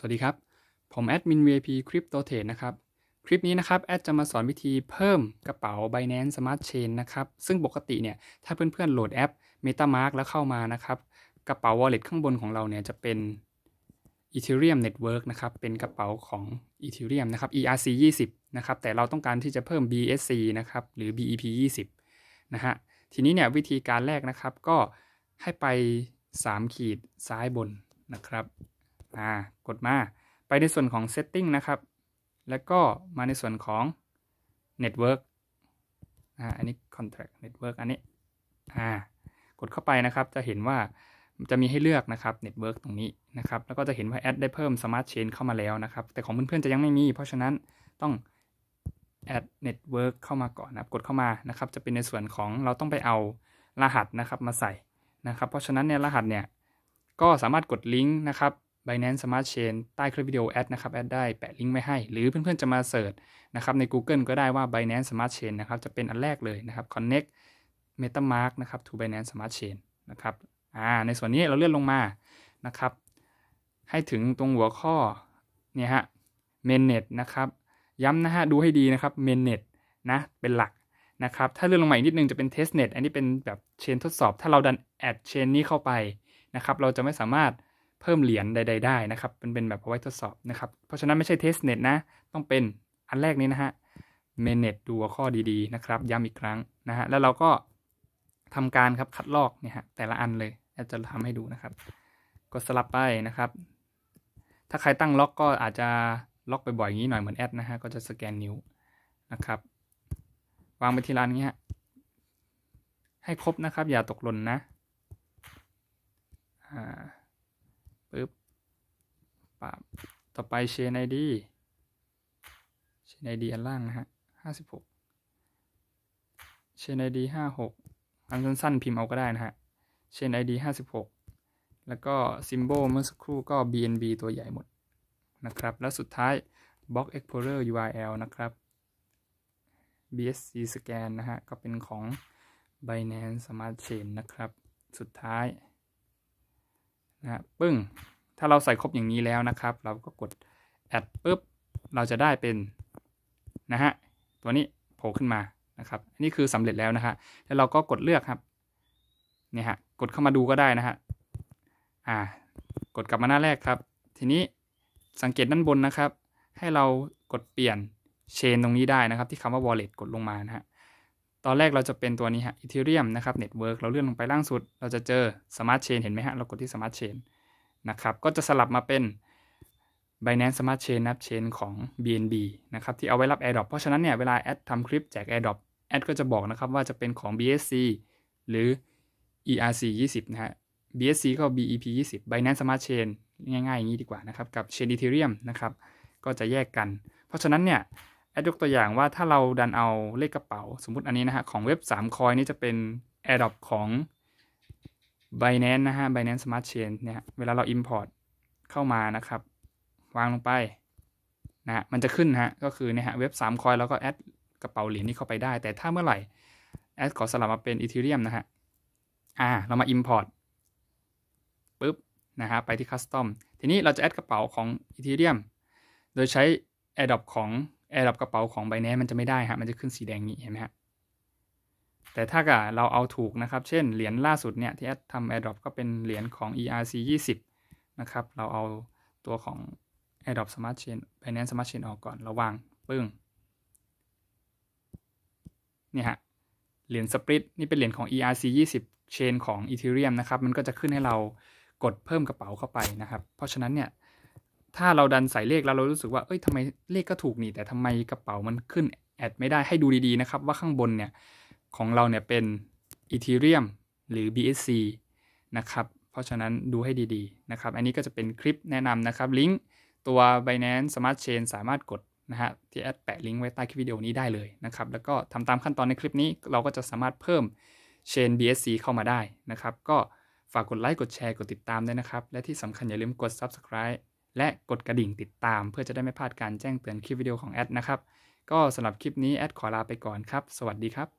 สวัสดีครับ ผมแอดมิน VIP คริปโตเทรดนะครับ คลิปนี้นะครับ แอดจะมาสอนวิธีเพิ่มกระเป๋า Binance Smart Chain นะครับ ซึ่งปกติเนี่ย ถ้าเพื่อนๆโหลดแอป MetaMask แล้วเข้ามานะครับ กระเป๋า Wallet ข้างบนของเราเนี่ย จะเป็น Ethereum Network นะครับ เป็นกระเป๋าของ Ethereum นะครับ ERC 20นะครับ แต่เราต้องการที่จะเพิ่ม BSC นะครับ หรือ BEP 20นะฮะ ทีนี้เนี่ยวิธีการแรกนะครับก็ให้ไป 3 ขีดซ้ายบนนะครับอ่า กดมาไปในส่วนของ Setting นะครับ แล้วก็มาในส่วนของ Network อ่าอันนี้ Contract Network อันนี้อ่า กดเข้าไปนะครับจะเห็นว่าจะมีให้เลือกนะครับ Network ตรงนี้นะครับ แล้วก็จะเห็นว่า แอดได้เพิ่ม Smart Chain เข้ามาแล้วนะครับ แต่ของเพื่อนๆจะยังไม่มี เพราะฉะนั้นต้อง add network เข้ามาก่อนนะกดเข้ามานะครับ จะเป็นในส่วนของเราต้องไปเอารหัสนะครับมาใส่นะครับ เพราะฉะนั้นเนี่ยรหัสเนี่ยก็สามารถกดลิงก์นะครับ Binance Smart Chain ใต้คลิปวิดีโอแอดนะครับแอดได้แปะลิงก์ไว้ให้ หรือเพื่อนๆจะมาเสิร์ชนะครับใน Google ก็ได้ว่า Binance Smart Chain นะครับ จะเป็นอันแรกเลยนะครับ Connect MetaMask นะครับ to Binance Smart Chain นะครับอ่าในส่วนนี้เราเลื่อนลงมา นะครับ ให้ถึงตรงหัวข้อ เนี่ยฮะ m a n a g นะครับ ย้ำนะฮะ ดูให้ดีนะครับ m a n a g นะ เป็นหลักนะครับถ้าเลื่อนลงมาอีกนิดนึงจะเป็น testnet อันนี้เป็นแบบเชน ทดสอบ ถ้าเราดันแอดเชนนี้เข้าไปนะครับเราจะไม่สามารถเพิ่มเหรียญใดๆได้นะครับมันเป็นแบบเอาไว้ทดสอบนะครับเพราะฉะนั้นไม่ใช่เทสเน็ตนะ ต้องเป็นอันแรกนี้นะฮะเมเน n ดูข้อดีๆนะครับ ย้ำอีกครั้ง นะฮะแล้วเราก็ทำการครับคัดลอกเนี่ยฮะแต่ละอันเลยจะทำให้ดูนะครับกดสลับไปนะครับ ถ้าใครตั้งล็อกก็อาจจะล็อกไปบ่อยอย่างนี้หน่อยเหมือนแอดนะฮะก็จะสแกนนิ้วนะครับ วางไปทีละนี้ฮะให้ครบนะครับ อย่าตกหล่นนะอ่าปับต่อไปเชนไอดีเชนไอดีอันล่าง นะฮะห้าสิบหกเชนไอดีห้าหกอันสั้นๆพิมพ์เอาก็ได้นะฮะเชนไอดีห้าสิบหกแล้วก็ซิมโบลเมื่อสักครู่ก็ BNB ตัวใหญ่หมด นะครับ แล้วสุดท้าย Box Explorer URL นะครับ BSC Scan นะฮะ ก็เป็นของ Binance Smart Chain นะครับ สุดท้าย นะปึ้งถ้าเราใส่ครบอย่างนี้แล้วนะครับ เราก็กด add ปุ๊บเราจะได้เป็นนะฮะตัวนี้โผล่ขึ้นมานะครับนี่คือสำเร็จแล้วนะฮะแล้วเราก็กดเลือกครับ เนี่ยฮะกดเข้ามาดูก็ได้นะฮะอ่ากดกลับมาหน้าแรกครับ ทีนี้สังเกตด้านบนนะครับ ให้เรากดเปลี่ยน เชนตรงนี้ได้นะครับ ที่คำว่า wallet กดลงมานะฮะตอนแรกเราจะเป็นตัวนี้ฮะ ethereum นะครับ network เราเลื่อนลงไปล่างสุดเราจะเจอ smart chain เห็นไหมฮะเรากดที่ smart chain นะครับ ก็จะสลับมาเป็น Binance Smart Chain นับเชนของ BNB นะครับที่เอาไว้รับ AirDrop เพราะฉะนั้นเนี่ยเวลาแอดทำคลิปแจก AirDrop แอดก็จะบอกนะครับว่าจะเป็นของ BSC หรือ ERC 20นะฮะ BSC ก็ BEP 20 Binance Smart Chain ง่ายๆ อย่างนี้ดีกว่านะครับกับ Chain Ethereum นะครับก็จะแยกกัน เพราะฉะนั้นเนี่ยแอดยกตัวอย่างว่าถ้าเราดันเอาเลขกระเป๋า สมมติอันนี้นะฮะของเว็บ3 c o i นี่จะเป็น AirDrop ของ b i แ a น c e นะฮะ b i แ a น c e Smart Chain เนี่ยเวลาเรา Import เข้ามานะครับ วางลงไปนะมันจะขึ้นฮะ ก็คือ เนี่ยฮะเว็บ3คอยแล้วก็แอดกระเป๋าเหรียญนี้เข้าไปได้ แต่ถ้าเมื่อไหร่ แอดขอสลับมาเป็นอีเทเรียมนะฮะ อ่า เรามา Import ปุ๊บ นะฮะไปที่ Custom ทีนี้เราจะแอดกระเป๋าของอีเทเรียมโดยใช้ a อ r d r o p ของ a อ r d r o p กระเป๋าของ b i แ a น c e มันจะไม่ได้ฮะ มันจะขึ้นสีแดงนี้เห็นไหมฮะแต่ถ้าเกิดเราเอาถูกนะครับ เช่นเหรียญล่าสุดเนี่ยที่แอดทำอร์ดรอปก็เป็นเหรียญของ ERC 20นะครับ เราเอาตัวของ AirDrop Smart Chain Binance Smart Chain ออกก่อนระวางปึ้งนี่ฮะ เหรียญสปริตนี่เป็นเหรียญของ ERC 20เชนของ Ethereum นะครับ มันก็จะขึ้นให้เรากดเพิ่มกระเป๋าเข้าไปนะครับ เพราะฉะนั้นเนี่ย ถ้าเราดันใส่เลขแล้วเรารู้สึกว่า เอ้ยทำไมเลขก็ถูกนี่แต่ทำไมกระเป๋ามันขึ้นแอดไม่ได้ให้ดูดีๆนะครับว่าข้างบนเนี่ยของเราเนี่ยเป็น Ethereum หรือ BSC นะครับ เพราะฉะนั้นดูให้ดี ๆ นะครับ อันนี้ก็จะเป็นคลิปแนะนำนะครับ ลิงก์ตัว Binance Smart Chain สามารถกดนะฮะที่แอดแปะลิงก์ไว้ใต้คลิปวิดีโอนี้ได้เลยนะครับ แล้วก็ทำตามขั้นตอนในคลิปนี้เราก็จะสามารถเพิ่มเชน BSC เข้ามาได้นะครับ ก็ฝากกดไลค์กดแชร์กดติดตามด้วยนะครับ และที่สำคัญอย่าลืมกด Subscribe และกดกระดิ่งติดตาม เพื่อจะได้ไม่พลาดการแจ้งเตือนคลิปวิดีโอของแอดนะครับ ก็สำหรับคลิปนี้แอดขอลาไปก่อนครับ สวัสดีครับ